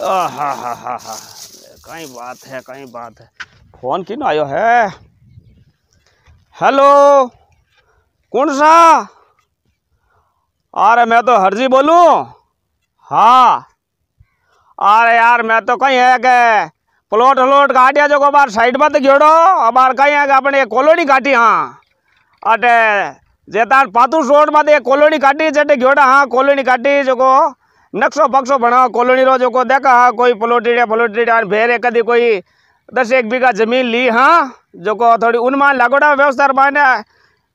कहीं बात है कहीं बात है फोन की ना आयो है हेलो कौन सा अरे मैं तो हरजी बोलू हाँ अरे यार मैं तो कहीं है के प्लॉट व्लॉट काटिया जो हमारे साइड में तो घेड़ो हमारे कहीं है अपने कॉलोनी काटी हाँ अटे जे तार पातू रोड में एक कॉलोनी काटी जटे घेड़ा हाँ कॉलोनी काटी जो નકશો બક્ષો ભણાવો કોલોનીનો જોકો દેખા કોઈ પ્લોટીડા પ્લોટીડા ભેરે कदी कोई दस एक बीघा जमीन ली हाँ जो को थोड़ी उनमान लागोड़ा व्यवस्था माने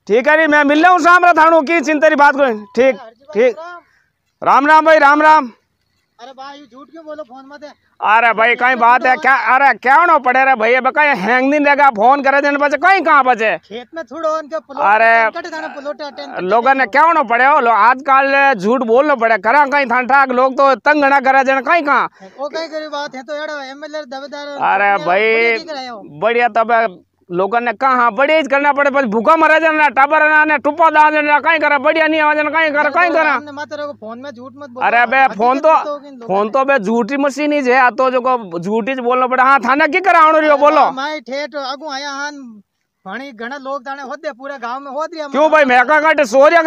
ठीक है नहीं मैं मिल रहा हूँ शाम थानू की चिंता की बात कोई ठीक ठीक राम राम भाई राम राम अरे भाई झूठ क्यों बोलो फोन मत अरे भाई कहीं तो बात तो है क्या अरे क्या नो पड़े रे अब कहीं हैंग नहीं देगा फोन करे देने बचे कहीं कहाँ बचे खेत में थोड़ो अरे लोगों ने क्या नो पड़े हो लो आजकल झूठ बोलना पड़े करा कहीं थान ठाक लोग तो तंग ना करे जन कहीं कहाँ तो अरे भाई बढ़िया तब लोगों ने कहा हाँ, बड़े करना पड़े पर भूखा मरा जाना टाबर ने टुप्पा दा देना कहीं करा बढ़िया नहीं आवाज कहीं करा कहीं करा फोन में झूठ मत अरे बे फोन तो फोन तो बे झूठी मशीन ही जे तो जो झूठी बोलना पड़े हां थाना की करा आनो बोलो मैं ठेठ आगू आया हां घना लोग पूरे गांव में होद रिया क्यों भाई मेका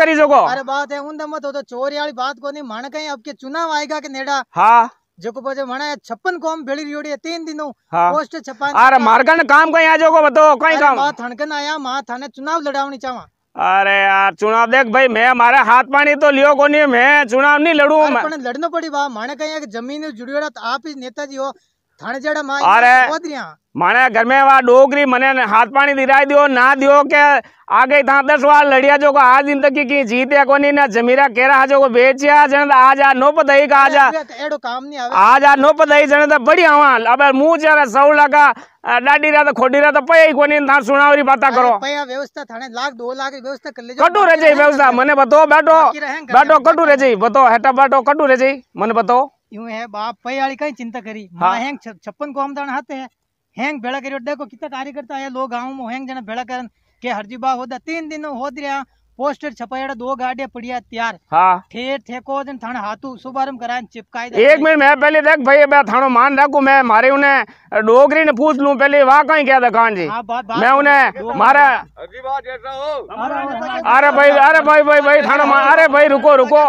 करी जोगो अरे बात है उन दमत तो चोरी वाली बात को नहीं मान कहीं अब के चुनाव आएगा के नेड़ा हां जोको पजे मणे 56 कॉम भेली रियोड़ी है तीन दिनों हाँ। पोस्ट छपा अरे मारगन काम कहीं आ जोको बतो कहीं काम मां थणकन आया मां थाने चुनाव लड़ावनी चावा अरे यार चुनाव देख भाई मैं हमारा हाथ पानी तो लियो को नहीं मैं चुनाव नहीं लड़ू लड़नो पड़ी बा माने कहीं जमीन जुड़ियोड़ा तो आप ही नेताजी हो अरे घर में वहा डोगरी मने हाथ पानी दिराई दियो ना दियो के आगे था दस बार लड़िया जो को आज दिन तक की जीते को नहीं ना जमीरा कह रहा जो को बेचिया जन आज आ नो पदई का आज एडो आज आ नो पदई जन तो बढ़िया हवा अब मुंह जरा सौ लगा डाडी रा तो खोडी रहा तो पई को नहीं था सुनावरी बाता करो पया व्यवस्था थाने लाख 2 लाख व्यवस्था कर ले कटू रह जाई व्यवस्था मने बताओ बैठो बैठो कटू रह जाई बताओ हेटा बैठो कटू रह जाई मने बताओ यूं है बाप पै वाली कई चिंता करी हाँ। हेंग छप्पन को हमदान हाथ है हेंग भेड़ा करियो देखो कितना कार्यकर्ता है लोग गांव में हेंग जना भेड़ा करन के हरजी बा होदा तीन दिन होद रहा पोस्टर छपाया दो गाड़िया पड़िया तैयार ठेर ठेको हाथू शुभारंभ करा चिपकाए एक मिनट मैं पहले देख भाई मैं थानो मान रखू मैं मारे उन्हें डोगरी ने पूछ लू पहले वहाँ का क्या दुकान जी मैं उन्हें मारा अरे भाई अरे भाई भाई भाई थानो मान अरे भाई रुको रुको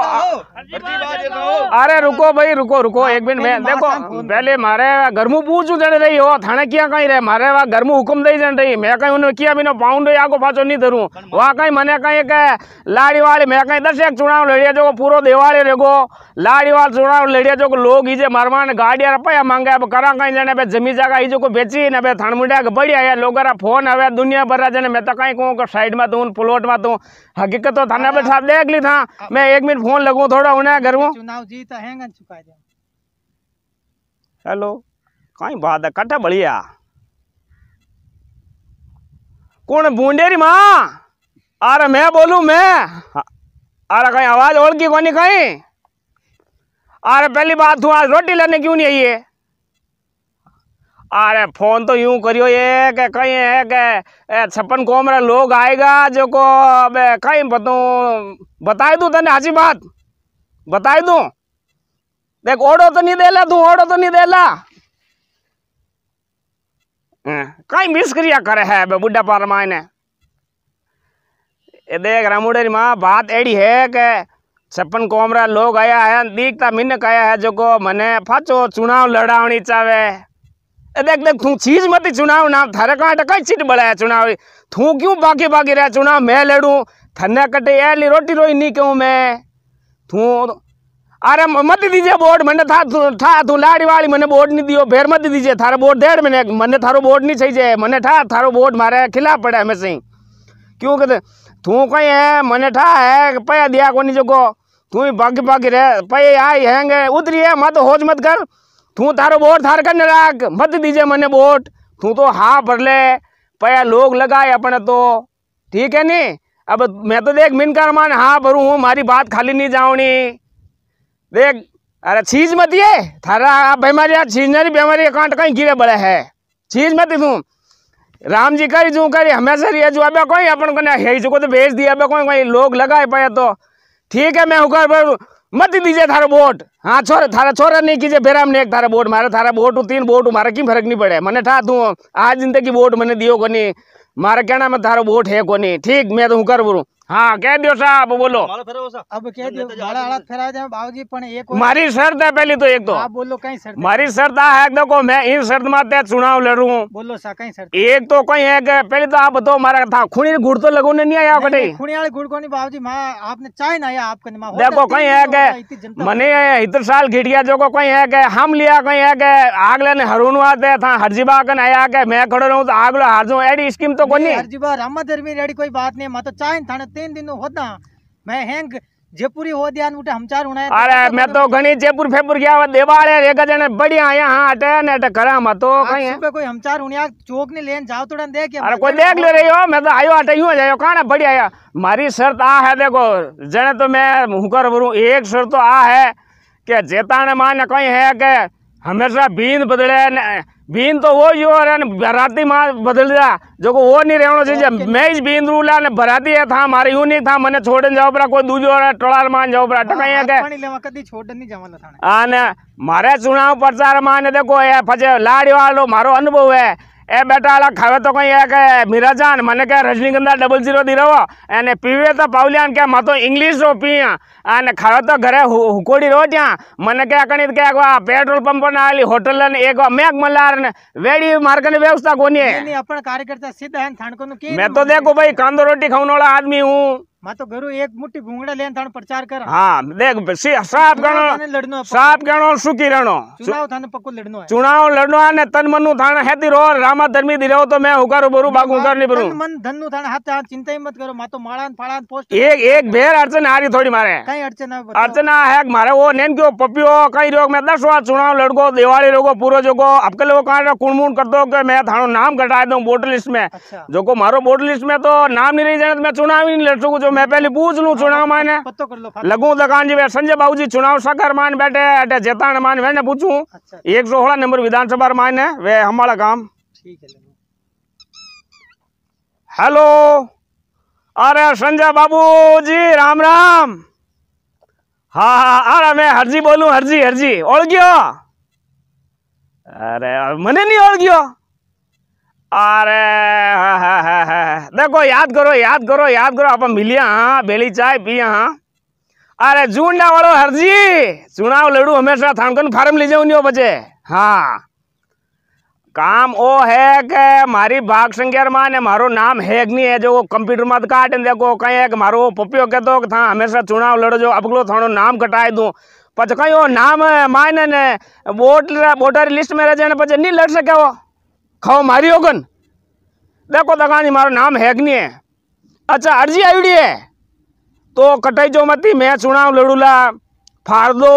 अरे रुको भाई रुको रुको एक मिनट मैं देखो पहले मारे गर्मू पूछू जन रही हो थाने किया कहीं रहे मारे वहाँ गर्मू हुक्म दे रही मैं कहीं उन्हें किया बिना पाउंड आगो पाचो नहीं धरू वहाँ कहीं मैंने कहीं लाड़ीवाड़ी मैं कहीं दस एक चुनाव लड़िया जो पूरा दिवाड़ी रेगो लाड़ीवाड़ चुनाव लड़िया जो लोग इजे मरमा गाड़िया रुपया मांगे अब करा कहीं जाने पे जमी जगह इजो को बेची ना बे थानमुंडा के बढ़िया है लोग फोन आवे दुनिया भर जाने मैं तो कहीं कहूँ साइड में तू तो प्लॉट में तू तो हकीकत तो थाना पर साहब देख ली था मैं एक मिनट फोन लगूँ थोड़ा उन्हें घर में चुनाव जीता है हेलो कहीं बात है कट्ठा बढ़िया कौन बूंदेरी माँ अरे मैं बोलू मैं अरे कहीं आवाज़ और की कौन कहीं अरे पहली बात तू आज रोटी लेने क्यों नहीं आई है अरे फोन तो यूं करियो ये के कहीं है के छप्पन कोमरा लोग आएगा जो को अब कहीं बतू बता दू तेने हाजी बात बताई दू देख ओडो तो नहीं देला तू ओडो तो नहीं देला कहीं मिस करिया करे है बुढ़ा पार ने ये देख रामुडेरी माँ बात एड़ी है के छप्पन कोमरा लोग आया है दिखता मिनक आया है जो को मने फाचो चुनाव लड़ावनी चावे देख देख तू चीज मत चुनाव नाम थारे कहाँ टका सीट बढ़ाया चुनाव तू क्यों बाकी बाकी रहा चुनाव मैं लड़ू थन्ना कटे एली रोटी रोई नहीं क्यों मैं तू अरे मत दीजिए बोर्ड मैंने था था तू लाड़ी वाली मैंने बोर्ड नहीं दियो फिर मत दीजिए थारो बोर्ड देर मैंने मैंने थारो बोर्ड नहीं चाहिए मैंने था थारो बोर्ड मारे खिलाफ पड़ा हमें से क्यों कहते तू कहीं है मने ठा है पया दिया नहीं जोगो तू ही बाकी बाकी रह पये आई हैंगे उतरी है मत होज मत कर तू तारो वोट थार कर राख मत दीजिए मने वोट तू तो हा भर ले पया लोग लगाए अपने तो ठीक है नी अब मैं तो देख कर मान हाँ भरू हूँ मारी बात खाली नहीं जाऊनी देख अरे चीज मत ये थारा आप बीमारी आज चीज नहीं बीमारी कांट कहीं गिरे बड़े है चीज मत तू राम जी कर जू करी हमेशा रिया जो अब कोई अपन को है जो तो भेज दिया अब कोई कोई लोग लगाए पाया तो ठीक है मैं हुकर पर मत दीजिए थारा वोट हाँ छोरा थारा छोरा नहीं कीजिए फिर हमने एक थारा वोट मारा थारा वोट तीन वोट मारा की फर्क नहीं पड़े मैंने ठा तू आज जिंदगी वोट मैंने दियो को नहीं मारा कहना मैं थारा वोट है को नहीं ठीक मैं तो हुकर बोलूँ हाँ कह दियो साहब बोलो अब कह दियो फेरा तो जाए बाबूजी एक मारी शर्द है पहली तो एक दो तो। आप बोलो कहीं शर्द मारी शर्द है देखो मैं इन शर्द मैं चुनाव लड़ू बोलो सा कहीं शर्द एक तो कहीं है पहले तो आप बताओ तो हमारा था खूनी गुड़ तो लगो नहीं आया खुनी वाली गुड़ को नहीं बाबूजी आपने चाय ना आया आपके देखो कहीं है गए मने इतर साल घिटिया जो कहीं है गए हम लिया कहीं है गए आग लेने हरून आते था हरजीबा कहीं आया मैं खड़ो रहूँ तो आग लो हार एडी स्कीम तो कोई हरजीबा रामा धर्मी रेडी कोई बात नहीं मैं तो चाय थाना तीन दिन होता मैं हैंग जयपुरी हो दिया उठे हमचार होना अरे मैं तो घणी जयपुर फेपुर गया देवाल है एक जने बढ़िया आया हां अटे ने अटे करा म तो कहीं है कोई हमचार होने चौक ने लेन जाओ थोड़ा देख अरे कोई देख लो रे यो मैं तो आयो अटे यूं जायो काना बढ़िया आया मारी शर्त आ है देखो जने तो मैं हुकर भरू एक शर्त तो आ है के जेताने माने कहीं है के हमेशा बीन बदले ભીન તો હો જો અને ભરાતી માં બદલ જા જો કો વો ની રહેણો છે જે મેં જ ભીન રૂલા અને ભરાતી એ થા મારી હું ની થા મને છોડન જાવ પરા કોઈ દૂજો રે ટોળાર માં જાવ પરા ટકા કે પાણી લેવા કદી છોડન ની જવાનો થાણે અને મારે ચુનાવ પ્રચાર માં ને દેખો એ ફજે લાડ્યો આલો મારો અનુભવ હે એ બેટા અલા ખાવે તો કંઈ એ કે મીરાજાન મને કે રજનીગંધા ડબલ ઝીરો દીરવો અને પીવે તો પાવલિયાન કે માં તો ઇંગ્લિશો પીયા અને ખાવે તો ઘરે હુકોડી રહો ત્યાં મને કે કણી કે પેટ્રોલ પંપ ને આવેલી હોટલ ને એક મેક મલાર ને વેડી માર્ગ ની વ્યવસ્થા કોની આપણે કાર્યકર્તા સીધા થાણકો મેં તો દેખો ભાઈ કાંદો રોટી ખાવનારા આદમી હું मैं तो गुरु एक मुट्ठी भूंगड़ा लेन थाने प्रचार कर हाँ देख साफ गणो साफ गणो सुखी रहनो चुनाव थाने पक्को लड़नो है चुनाव लड़नो है ने तन मनु थाने हेती रो रामा धर्मी दिलो तो मैं हुकार बरू बागु कर नहीं बरू मन धनु थाने हाथ हाथ चिंता ही मत करो मैं तो माड़ान फाड़ान पोस्ट एक एक भेर अर्चन आ रही थोड़ी मारे कहीं अड़चन अर्चन है मारे वो नेन क्यों पपियो कई रोग मैं दस बार चुनाव लड़को दिवाली लोगो पूरो जोको आपके लोगो कहा कुणमुण कर दो कि मैं थानो नाम घटा दूं वोट लिस्ट में जो को मारो वोट लिस्ट में तो नाम नहीं रही जाने मैं चुनाव ही नहीं लड़ सकूँ तो मैं पहले पूछ लू चुनाव माने लगू दकान जी संजय बाबू जी चुनाव सकर मान बैठे अटे जेता मान मैंने पूछू अच्छा, अच्छा। एक सौ सोलह नंबर विधानसभा मान है वे हमारा काम हेलो अरे संजय बाबू जी राम राम हाँ हाँ अरे मैं हरजी बोलू हरजी हरजी ओ अरे मैंने नहीं ओ अरे देखो याद करो याद करो याद करो आप मिलिया हाँ बेली चाय पिया हाँ अरे जूंडा वालो हरजी चुनाव लड़ू हमेशा थानकन फार्म लीजे उन्हीं बचे हाँ काम ओ है के मारी भाग संख्या मान है मारो नाम है नहीं है जो कंप्यूटर मत काट देखो कहीं है मारो पपियो के दो तो था हमेशा चुनाव लड़ो जो अबलो थानो नाम कटाई दू पच कहीं नाम मायने ने वोट वोटर लिस्ट में रह जाने पचे नहीं लड़ सके वो खाओ मारी होगन देखो दगानी मारो नाम हैगनी है अच्छा अर्जी आवड़ी है तो कटाई जो मती मैं चुनाव लड़ूला फाड़ दो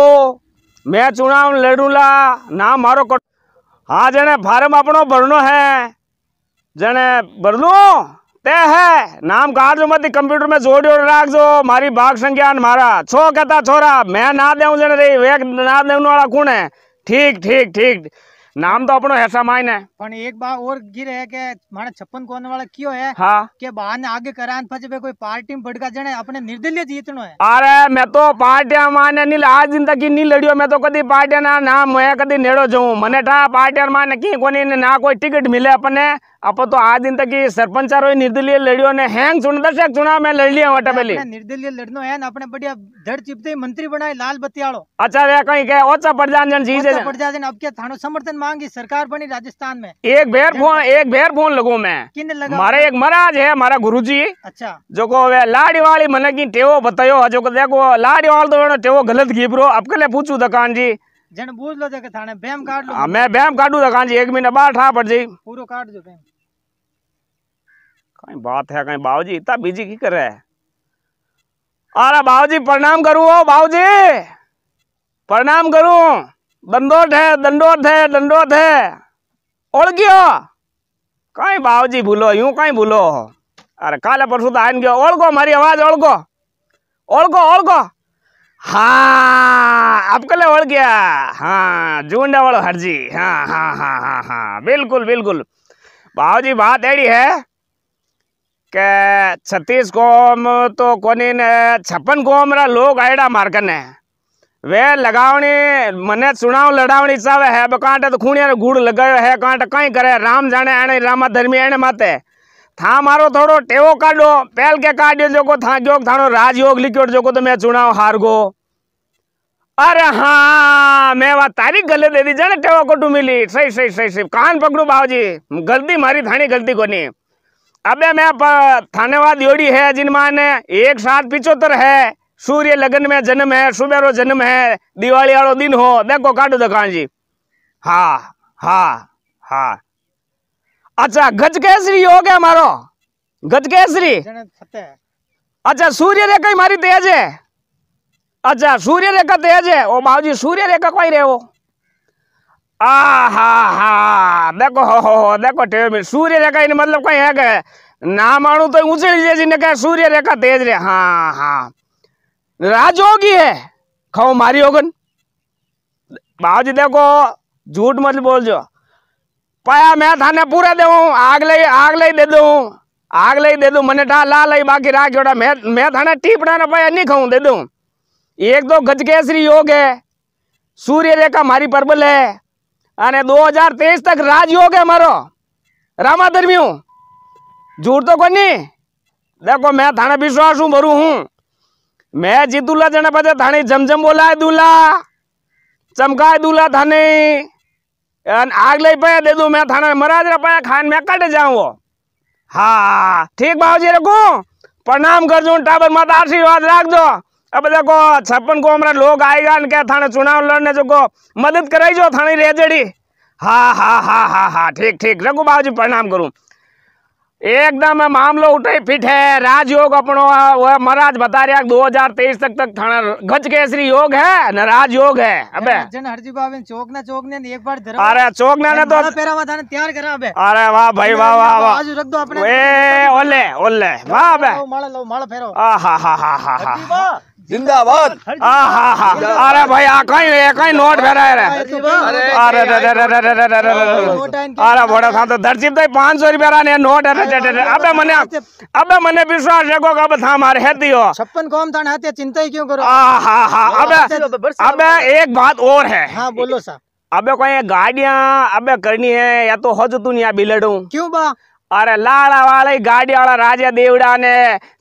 मैं चुनाव लड़ूला नाम मारो कट हाँ जने फार्म अपनो भरनो है जने भरलो ते है नाम काट जो मती कंप्यूटर में जोड़ जोड़ राख जो मारी भाग संज्ञान मारा छो कहता छोरा मैं ना दे जने रही वे ना देने वाला कौन है ठीक ठीक ठीक નામ તો આપણો હેસા માય ને પણ એક બા ઓર ગીર હે કે મારા છપ્પન કોન વાળા કયો હે હા કે બા ને આગે કરાન પછી કોઈ પાર્ટી में ભડકા જણે આપણે નિર્દલીય જીતનો હે અરે મેં તો પાર્ટીયા માને ની આ જિંદગી ની લડ્યો મેં તો કદી પાર્ટીયા ના નામ હે કદી નેડો જઉં મને ઠા પાર્ટીયા માને કી કોની ના કોઈ ટિકિટ મિલે આપણને ಅಪ್ಪ ತು ಆ ದಿನ ತಗಿ સરપંચ આરો નિર્દલીય લડ્યો ને હેંગ ચુણદર્શક ચુનાવ મે લડ લિયા વટા પેલી નિર્દલીય લડનો હે ને આપણે બડિયા ધડ ચીપતે મંત્રી બનાય લાલ બતિયાળો અચ્છા રે કઈ કે ઓછા પડજાન જન જી જે પડજાન જન અબ કે થાણો સમર્થન માંગી સરકાર બની રાજસ્થાન મે એક ભેર ફોન એક ભેર ફોન લગો મે કિને લગા મારે એક મહારાજ હે મારા ગુરુજી અચ્છા જોકો હવે લાડી વાળી મને કી ટેવો બતાયો જોકો દેખો લાડી વાળ તો ટેવો ગલત ગીબરો આપકે લે પૂછું દકાન જી जण बूझ लो थाने बैम काट लो मैं बैम काटू तो था बाहर ठा पड़ जी काट बैम कहीं बात है कहीं इतना बिजी की कर है अरे प्रणाम करूँ बाबूजी प्रणाम करू दंडोत है दंडोत है दंडोत है ओढ़ गयो कहीं बाबूजी भूलो यूं कहीं भूलो अरे काले परसों तो आन गयो ओढ़ हमारी आवाज़ ओढ़ को ओढ़ को ओढ़ गो हाँ आपको लवड़ गया हाँ जूंडा वालो हरजी हाँ हाँ हाँ हाँ हाँ बिल्कुल बिल्कुल भाव जी बात एड़ी है के छत्तीस कौम तो कोनी ने छप्पन कौम रा लोग आयड़ा मारकन है वे लगावनी मने सुनाव लड़ावनी सब है कांटे तो खूनिया गुड़ लगायो है कांटे कहीं करे राम जाने आने रामा धर्मी आने माते है था मारो थोड़ो टेवो काढो पहल के काढ्यो जोको था जो थानो राजयोग लिख्यो जोको तो मैं चुनाव हार गो अरे हाँ मैं वा तारीख गले दे दी जाने टेवो को टू मिली सही सही सही सही कान पकड़ो बाबूजी गलती मारी थानी गलती को नहीं अबे मैं थानेवाद योड़ी है जिन माने एक साथ पिचोत्तर है सूर्य लगन में जन्म है सुबह रो जन्म है दिवाली वालो दिन हो देखो काटो दुकान जी हाँ हाँ हाँ अच्छा गज केसरी हो गया मारो गज केसरी अच्छा सूर्य रेखा मारी तेज है अच्छा सूर्य रेखा तेज है ओ बाबूजी सूर्य रेखा कोई रहे हो आ हा हा देखो हो हो देखो टेबल सूर्य रेखा इन मतलब कोई है गए ना मानू तो ऊंचे लीजिए जिन्हें कहे सूर्य रेखा तेज रे हाँ हाँ राजयोगी है खाओ मारी होगन बाबूजी देखो झूठ मत बोल जो પાયા મેં થાને પૂરે દેવું આગ લઈ આગ લઈ દે દઉં આગ લઈ દે દઉં મને ઠા લા લઈ બાકી રાખ્યો મેં મેં થાને ટીપડાને પાયા नहीं खाऊं दे दूँ एक दो गजकेसरी योग है सूर्य रेखा हमारी पर्बल है अरे 2023 तक राजयोग है हमारो रामाधर्मी हूँ झूठ तो कोई नहीं देखो मैं थाने विश्वास हूँ भरू हूँ मैं जीतूला जने पता थाने जमजम बोला है दूल्हा चमकाए दूल्हा थाने आग ले पाया दे दू मैं थाना मराज रहा पाया खान मैं कट जाऊ वो हाँ ठीक बाबू जी रखो प्रणाम कर दू टाबर माता आशीर्वाद रख दो अब देखो छप्पन को हमारा लोग आएगा न क्या थाने चुनाव लड़ने जो को मदद कराई जो थाने रेजड़ी हाँ हाँ हाँ हाँ हाँ ठीक ठीक रघु बाबू जी प्रणाम करूँ एकदम मामलो उठे फिट है राजयोग अपनो वह महाराज बता रहा दो हजार तेईस तक तक थाना गज केसरी योग है न राजयोग है अबे हरजी चौक ने अरे चौक ने तो तैयार करा अबे अरे वाह भाई वाह वाह वाह आज रख दो अपने ओले ओले वाह अबे माला लो माला फेरो हा हा हा हा हा जिंदाबाद अरे भाई आका एक ही नोट फेरा अरे अरे अरे बड़ा था तो धरती पे 500 रुपया रहा नोट अरे अबे मने अबे मने विश्वास रखो अब था हमारे है दियो छप्पन कौन था हाथे चिंता ही क्यों करो आ हा अबे अबे एक बात और है हां बोलो साहब अबे कोई गाड़िया अबे करनी है या तो हो जो तू नहीं बिलड़ू क्यों बा अरे लाड़ा वाले गाड़ी वाला राजा देवड़ा ने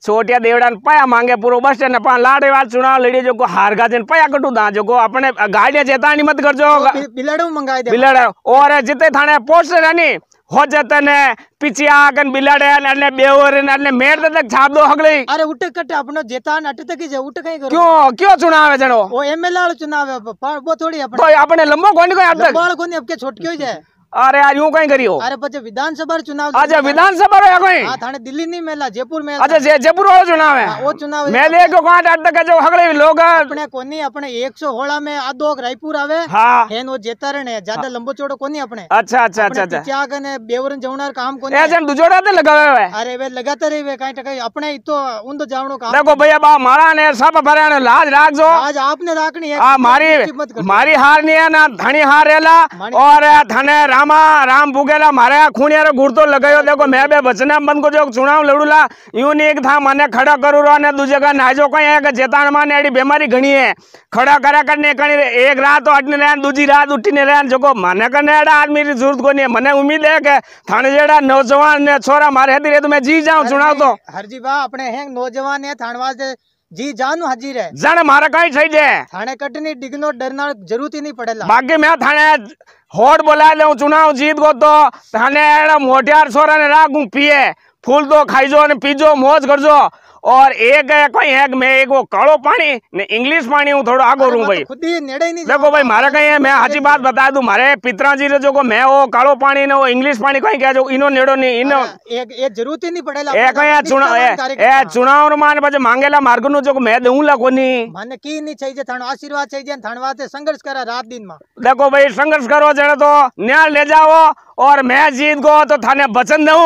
छोटिया देवड़ा ने पया मांगे पूरो बस स्टैंड पा लाड़े वाल चुनाव लड़ी जो को हार गा पया कटू दा जो को अपने गाड़िया चेतानी मत कर जो बिलड़ो मंगाई दे बिलड़ और जिते थाने पोस्टर है हो जाते ने पीछे आगन बिलड़े ने बेवर ने मेड़ तक छाप दो हगले अरे उठ कट अपनो जेतान अट तक जे उठ कहीं करो क्यों क्यों चुनाव है जनो ओ एमएलए वाला चुनाव है वो थोड़ी अपने तो अपने लंबो कोनी कोई अब तक लंबो कोनी अब के छोट क्यों जाए अरे आज यू कहीं करियो अरे बच्चे विधानसभा चुनाव अच्छा विधानसभा या कोई थाने दिल्ली नहीं मेला जयपुर में अच्छा जयपुर वाला चुनाव है हाँ, वो चुनाव मेले को कहां डाट तक जो हगले लोग अपने कोनी अपने 100 होला में आदो रायपुर आवे हां हेन वो जेतारण ने ज्यादा हाँ। लंबो चौड़ो कोनी अपने अच्छा अच्छा अच्छा अच्छा क्या कने बेवरन जवणार काम कोनी ए जन दुजोड़ा ते लगावे है अरे वे लगाते रे वे काई टके अपने ही तो उंदो जावणो काम देखो भैया बा मारा ने सब भरे ने लाज राख जो आज आपने राखनी है हां मारी मारी हार नहीं है ना धणी हारेला और थाने રામા રામ ભૂગેલા મારે આ ખૂણિયારો ગુરતો લગાયો દેખો મેં બે વચના બંધ કો જો ચુણાવ લડુલા यूं नहीं था मैंने खड़ा करू रहा ने का नाजो कहीं है कि चेतान एडी बीमारी घणी है खड़ा करा कर ने एक रात अटने रहन दूजी रात उठी रहन जको माने कने एडा आदमी री जरूरत को है मने उम्मीद है के थाने जेड़ा नौजवान छोरा मारे हदी तो मैं जी जाऊं चुनाव तो हरजी बा अपने नौजवान है थानवास जी जानू हाजिर है जाने मारा कोई सही दे थाने कटनी डिगनो डरना जरूरत ही नहीं पड़ेला बाकी मैं थाने होट बोला ले चुनाव जीत गो तो थाने एडम होटियार सोरा ने रागू पिए फूल दो खाई जो ने पी मौज कर जो ઓર એ ગયા કોઈ હેગ મે એકો કાળો પાણી ને ઇંગ્લિશ પાણી હું થોડો આગો રૂ ભાઈ ખુદ देखो भाई मारा कहीं है मैं हाजी बात बता दूं मारे पितरा जी जो को मैं वो कालो पानी ने वो इंग्लिश पानी कहीं क्या जो इनो नेड़ो नहीं इनो एक एक जरूरत ही नहीं पड़ेला ए चुनाव ए मान बजे मांगेला मार्ग नो जो मैं देऊ ला कोनी माने की नहीं चाहिए आशीर्वाद चाहिए संघर्ष करा रात दिन में देखो भाई संघर्ष करो जने तो न्याय ले जाओ और मैं जीत गो तो थाने वचन दू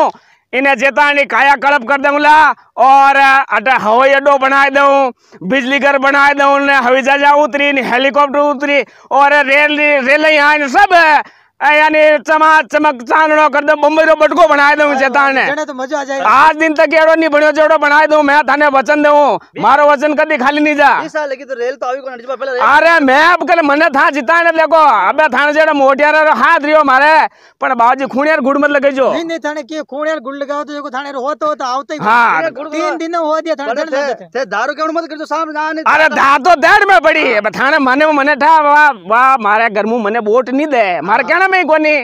इन्हें चेतावनी काया कड़प कर दूंगा और हवाई अड्डो बनाए दूँ बिजली घर बनाए दूँ हवाई जहाजा उतरी हेलीकॉप्टर उतरी और रेल रेल यहाँ सब यानी चमाक चमक चांदड़ो कर दो बम्बई रो बटको बनाए दू शैतान तो आज दिन तक एड़ो नहीं बण्यो जेड़ो बनाए दू मैं थाने वचन दू मारो वचन कदी खाली नहीं जा तो तो मैं अब कल मने था जिताने देखो अबे थाने जेड़ो मोटियारा हाथ रियो मारे पण बाजी खूणियार गुड़ मत लगे जो नहीं थाने के खूणियार गुड़ लगाओ तो देखो थाने हो तो तो आवते हां तीन दिन हो दिया थाने ते दारू केवण मत कर जो सामने जाने अरे धा तो देड़ में पड़ी थाने माने मने था वाह वाह मारे घर मु मने वोट नहीं दे मारे कहना में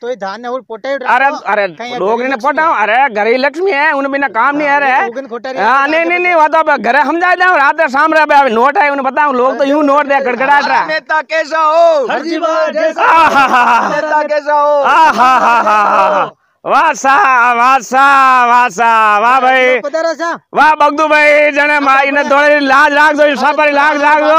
तो ये धान और अरे अरे लोग पोटा अरे घरे लक्ष्मी है उन बिना काम नहीं आ रहा है हाँ, नहीं हाँ, नहीं नहीं वो तो घरे हम जा रात शाम नोट है उन्हें बताऊं लोग तो यूं नोट दे गड़गड़ाट रहा नेता कैसा हो नेता कैसा हो आहा हा वाह भाई बगदू भाई जने माई ने थोड़ी लाज राख दो सापरी लाज राख दो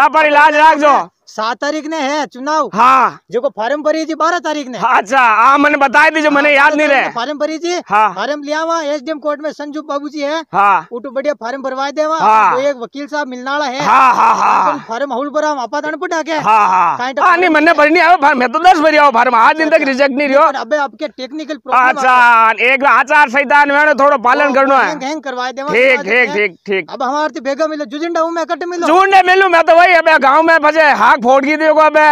सापरी लाज राख दो सात तारीख ने है चुनाव हाँ जो को फार्म भरी थी बारह तारीख ने अच्छा हाँ मैंने बताया थी जो हाँ, मैंने याद नहीं रहे फार्म भरी थी हाँ फार्म लिया हुआ एस डी एम कोर्ट में संजू बाबू जी है हाँ बढ़िया फार्म भरवाए दे हाँ तो एक वकील साहब मिलना वाला है हाँ, हाँ, हाँ फार्म हाउल भरा आपा दान पटा के हाँ नहीं मैंने भरनी है मैं तो दस भरी आओ फार्म आज दिन तक रिजेक्ट अच्छा। नहीं रही अबे आपके टेक्निकल अच्छा एक आचार संहिता में थोड़ा पालन करना है हैंग करवाए दे ठीक ठीक ठीक ठीक अब हमारे बेगम तो मिलो जुजिंडा हूँ मैं कट मिलो जुंडे मिलू मैं तो वही अब गाँव में फंसे हाँ फोड़गी देखो अबे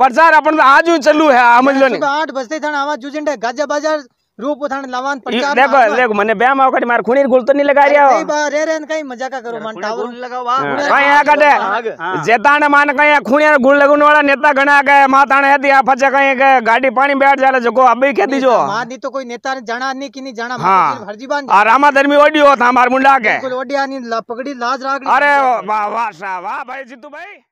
प्रचार अपन आज ही चलू है समझ लो नहीं आठ बजते थे आवाज जुजेंडे गाजा बाजार रूप थाने लावान प्रचार देखो देखो मैंने बेम आओ कटी मार खूनी गुल तो नहीं लगा रिया कई बार रे रे कहीं मजा का करो मन टावर लगा वाह कहीं आ कटे हाँ, हाँ। जेता ने मान कहीं खूनी गुल लगन वाला नेता गणा गए माता ने दिया फजा कहीं गाड़ी पानी बैठ जाले जो को अभी खेती जो नेता नहीं हाँ। था मार लाज राख भाई जीतू भाई